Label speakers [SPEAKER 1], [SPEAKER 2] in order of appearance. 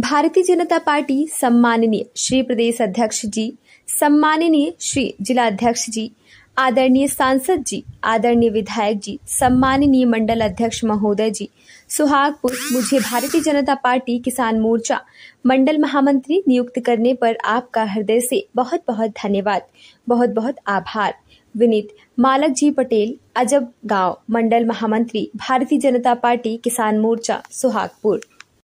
[SPEAKER 1] भारतीय जनता पार्टी सम्माननीय श्री प्रदेश अध्यक्ष जी सम्माननीय श्री जिला अध्यक्ष जी आदरणीय सांसद जी आदरणीय विधायक जी सम्माननीय मंडल अध्यक्ष महोदय जी सुहागपुर मुझे भारतीय जनता पार्टी किसान मोर्चा मंडल महामंत्री नियुक्त करने पर आपका हृदय से बहुत बहुत धन्यवाद बहुत बहुत आभार विनीत मालक जी पटेल अजब गांव मंडल महामंत्री भारतीय जनता पार्टी किसान मोर्चा सुहागपुर